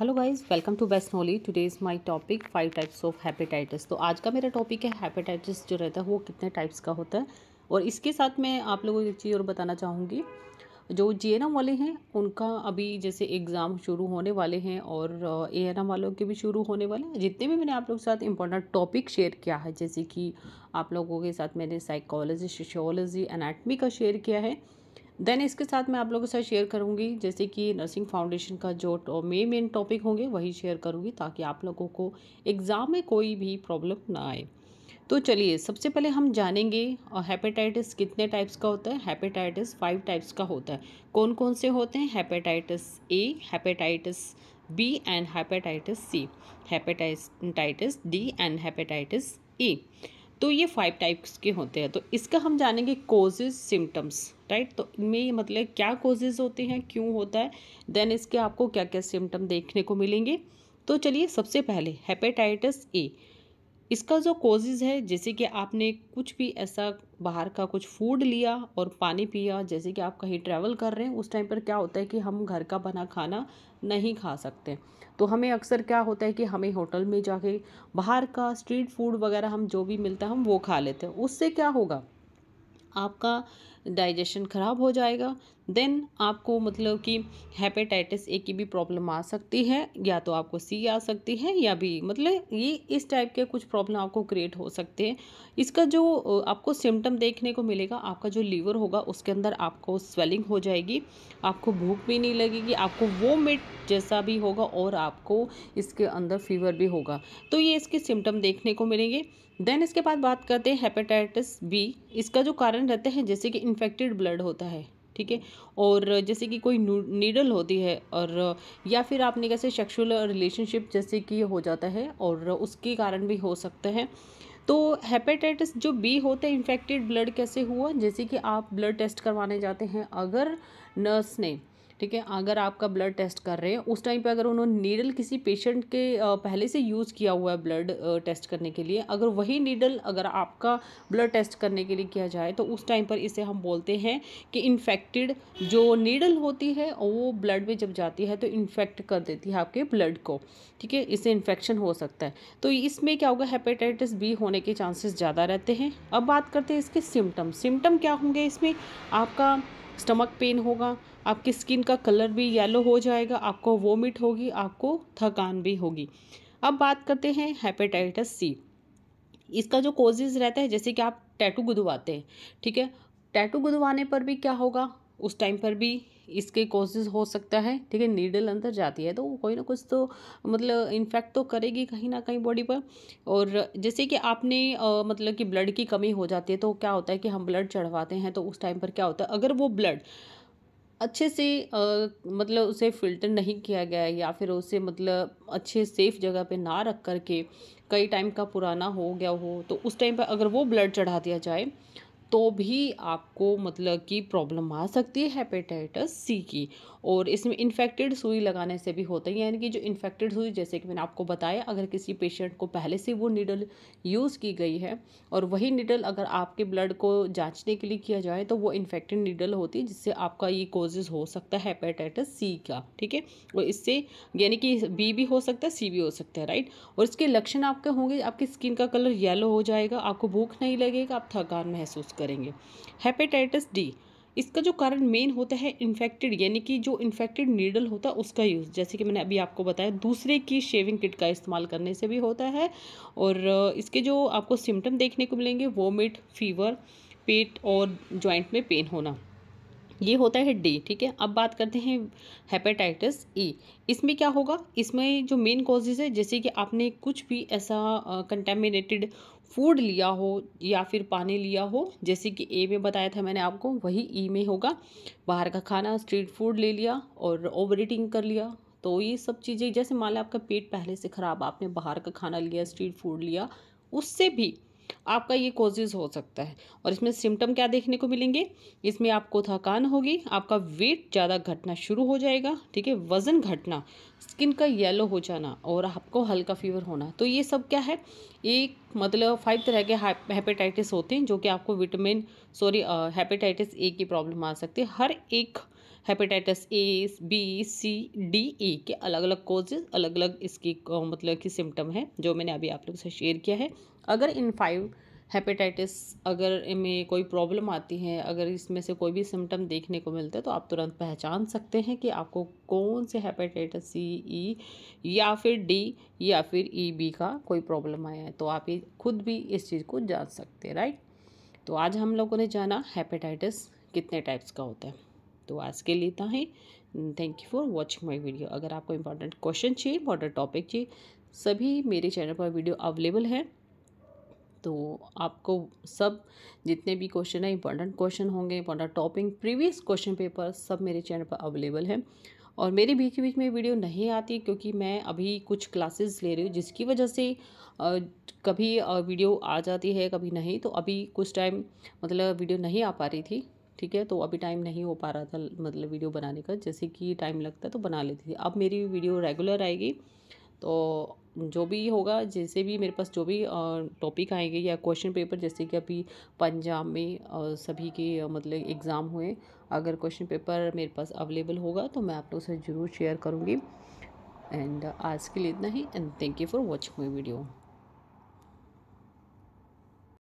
Hello guys welcome to best Nolly today is my topic five types of hepatitis तो आज का मेरा topic है हेपेटाइटिस जो रहता है वो कितने टाइप्स का होता है और इसके साथ मैं आप लोगों को एक चीज़ और बताना चाहूँगी जो जे वाले हैं उनका अभी जैसे एग्ज़ाम शुरू होने वाले हैं और ए वालों के भी शुरू होने वाले हैं जितने भी मैंने आप लोगों के साथ इंपॉर्टेंट टॉपिक शेयर किया है जैसे कि आप लोगों के साथ मैंने साइकोलॉजी सोशोलॉजी एनाटमी का शेयर किया है देन इसके साथ मैं आप लोगों के साथ शेयर करूँगी जैसे कि नर्सिंग फाउंडेशन का जो मेन मेन टॉपिक होंगे वही शेयर करूँगी ताकि आप लोगों को एग्ज़ाम में कोई भी प्रॉब्लम ना आए तो चलिए सबसे पहले हम जानेंगे हेपेटाइटिस कितने टाइप्स का होता है हेपेटाइटिस फाइव टाइप्स का होता है कौन कौन से होते हैं hepatitis A hepatitis B and hepatitis C hepatitis D and hepatitis E तो ये फाइव टाइप्स के होते हैं तो इसका हम जानेंगे कोजेज सिम्टम्स राइट तो इनमें मतलब क्या कोजेज होते हैं क्यों होता है देन इसके आपको क्या क्या सिम्टम देखने को मिलेंगे तो चलिए सबसे पहले हेपेटाइटिस ए इसका जो कोजेज़ है जैसे कि आपने कुछ भी ऐसा बाहर का कुछ फूड लिया और पानी पिया जैसे कि आप कहीं ट्रैवल कर रहे हैं उस टाइम पर क्या होता है कि हम घर का बना खाना नहीं खा सकते तो हमें अक्सर क्या होता है कि हमें होटल में जाके बाहर का स्ट्रीट फूड वगैरह हम जो भी मिलता है हम वो खा लेते हैं उससे क्या होगा आपका डाइजेशन ख़राब हो जाएगा देन आपको मतलब कि हेपेटाइटिस ए की भी प्रॉब्लम आ सकती है या तो आपको सी आ सकती है या भी मतलब ये इस टाइप के कुछ प्रॉब्लम आपको क्रिएट हो सकते हैं इसका जो आपको सिम्टम देखने को मिलेगा आपका जो लीवर होगा उसके अंदर आपको स्वेलिंग हो जाएगी आपको भूख भी नहीं लगेगी आपको मिट जैसा भी होगा और आपको इसके अंदर फीवर भी होगा तो ये इसके सिम्टम देखने को मिलेंगे देन इसके बाद बात करते हैं हेपेटाइटिस बी इसका जो कारण रहते हैं जैसे कि इन्फेक्टेड ब्लड होता है ठीक है और जैसे कि कोई नीडल होती है और या फिर आपने कैसे सेक्सुअल रिलेशनशिप जैसे कि हो जाता है और उसके कारण भी हो सकता है तो हेपेटाइटिस जो बी होता है इन्फेक्टेड ब्लड कैसे हुआ जैसे कि आप ब्लड टेस्ट करवाने जाते हैं अगर नर्स ने ठीक है अगर आपका ब्लड टेस्ट कर रहे हैं उस टाइम पे अगर उन्होंने नीडल किसी पेशेंट के पहले से यूज़ किया हुआ है ब्लड टेस्ट करने के लिए अगर वही नीडल अगर आपका ब्लड टेस्ट करने के लिए किया जाए तो उस टाइम पर इसे हम बोलते हैं कि इन्फेक्टेड जो नीडल होती है वो ब्लड में जब जाती है तो इन्फेक्ट कर देती है आपके ब्लड को ठीक है इससे इन्फेक्शन हो सकता है तो इसमें क्या होगा हेपेटाइटिस बी होने के चांसेस ज़्यादा रहते हैं अब बात करते हैं इसके सिम्टम सिम्टम क्या होंगे इसमें आपका स्टमक पेन होगा आपकी स्किन का कलर भी येलो हो जाएगा आपको वोमिट होगी आपको थकान भी होगी अब बात करते हैं हेपेटाइटिस सी इसका जो कोजेज रहता है जैसे कि आप टैटू गुदवाते हैं ठीक है टैटू गुदवाने पर भी क्या होगा उस टाइम पर भी इसके कोजेज हो सकता है ठीक है नीडल अंदर जाती है तो कोई ना कुछ तो मतलब इन्फेक्ट तो करेगी कहीं ना कहीं बॉडी पर और जैसे कि आपने आ, मतलब कि ब्लड की कमी हो जाती है तो क्या होता है कि हम ब्लड चढ़वाते हैं तो उस टाइम पर क्या होता है अगर वो ब्लड अच्छे से आ, मतलब उसे फिल्टर नहीं किया गया है या फिर उसे मतलब अच्छे सेफ़ जगह पे ना रख कर के कई टाइम का पुराना हो गया हो तो उस टाइम पर अगर वो ब्लड चढ़ा दिया जाए तो भी आपको मतलब कि प्रॉब्लम आ सकती है हेपेटाइटिस सी की और इसमें इन्फेक्टेड सुई लगाने से भी होता है यानी कि जो इन्फेक्टेड सुई जैसे कि मैंने आपको बताया अगर किसी पेशेंट को पहले से वो निडल यूज़ की गई है और वही निडल अगर आपके ब्लड को जांचने के लिए किया जाए तो वो इन्फेक्टेड निडल होती है जिससे आपका ये कोजेज हो सकता है हेपेटाइटिस सी का ठीक है और इससे यानी कि बी भी हो सकता है सी भी हो सकता है राइट और इसके लक्षण आपके होंगे आपकी स्किन का कलर येलो हो जाएगा आपको भूख नहीं लगेगा आप थकान महसूस करेंगे हेपेटाइटिस डी इसका जो कारण मेन होता है इन्फेक्टेड यानी कि जो इन्फेक्टेड नीडल होता है उसका यूज़ जैसे कि मैंने अभी आपको बताया दूसरे की शेविंग किट का इस्तेमाल करने से भी होता है और इसके जो आपको सिम्टम देखने को मिलेंगे वोमिट फीवर पेट और जॉइंट में पेन होना ये होता है डी ठीक है अब बात करते हैं हेपेटाइटिस ई e. इसमें क्या होगा इसमें जो मेन कॉजेज़ है जैसे कि आपने कुछ भी ऐसा कंटेमिनेटेड फूड लिया हो या फिर पानी लिया हो जैसे कि ए में बताया था मैंने आपको वही ई e में होगा बाहर का खाना स्ट्रीट फूड ले लिया और ओवर ईटिंग कर लिया तो ये सब चीज़ें जैसे मान लें आपका पेट पहले से ख़राब आपने बाहर का खाना लिया स्ट्रीट फूड लिया उससे भी आपका ये कोजेज हो सकता है और इसमें सिम्टम क्या देखने को मिलेंगे इसमें आपको थकान होगी आपका वेट ज़्यादा घटना शुरू हो जाएगा ठीक है वज़न घटना स्किन का येलो हो जाना और आपको हल्का फीवर होना तो ये सब क्या है एक मतलब फाइव तरह के हेपेटाइटिस होते हैं जो कि आपको विटामिन सॉरी हेपेटाइटिस ए की प्रॉब्लम आ सकती है हर एक hepatitis A B C D E के अलग अलग कोजेज अलग अलग इसकी मतलब कि सिम्टम है जो मैंने अभी आप लोग से शेयर किया है अगर इन फाइव हेपेटाइटिस अगर में कोई प्रॉब्लम आती है अगर इसमें से कोई भी सिम्टम देखने को मिलता है तो आप तुरंत पहचान सकते हैं कि आपको कौन से हेपेटाइटिस सी ई या फिर डी या फिर ई e, बी का कोई प्रॉब्लम आया है तो आप ये खुद भी इस चीज़ को जान सकते हैं राइट तो आज हम लोगों ने जाना हेपेटाइटिस कितने टाइप्स का होता है तो आज के लिए इतना ही thank you for watching my video अगर आपको इंपॉर्टेंट क्वेश्चन चाहिए इंपॉर्टेंट टॉपिक चाहिए सभी मेरे चैनल पर वीडियो अवेलेबल है तो आपको सब जितने भी क्वेश्चन है इंपॉर्टेंट क्वेश्चन होंगे important topic previous question paper सब मेरे चैनल पर अवेलेबल है और मेरे बीच बीच में वीडियो नहीं आती क्योंकि मैं अभी कुछ क्लासेस ले रही हूँ जिसकी वजह से कभी वीडियो आ जाती है कभी नहीं तो अभी कुछ टाइम मतलब वीडियो नहीं आ पा रही थी ठीक है तो अभी टाइम नहीं हो पा रहा था मतलब वीडियो बनाने का जैसे कि टाइम लगता है तो बना लेती थी अब मेरी वीडियो रेगुलर आएगी तो जो भी होगा जैसे भी मेरे पास जो भी टॉपिक आएंगे या क्वेश्चन पेपर जैसे कि अभी पंजाब में सभी के मतलब एग्ज़ाम हुए अगर क्वेश्चन पेपर मेरे पास अवेलेबल होगा तो मैं आप लोगों से ज़रूर शेयर करूँगी एंड आज के लिए इतना ही and thank you for watching my video